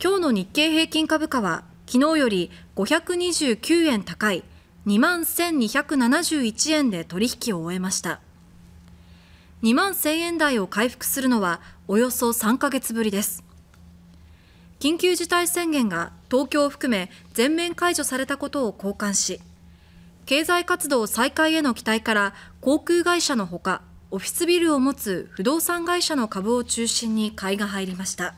今日の日経平均株価は昨日より529円高い2万1271円で取引を終えました2万1000円台を回復するのはおよそ3ヶ月ぶりです緊急事態宣言が東京を含め全面解除されたことを好感し経済活動再開への期待から航空会社のほかオフィスビルを持つ不動産会社の株を中心に買いが入りました。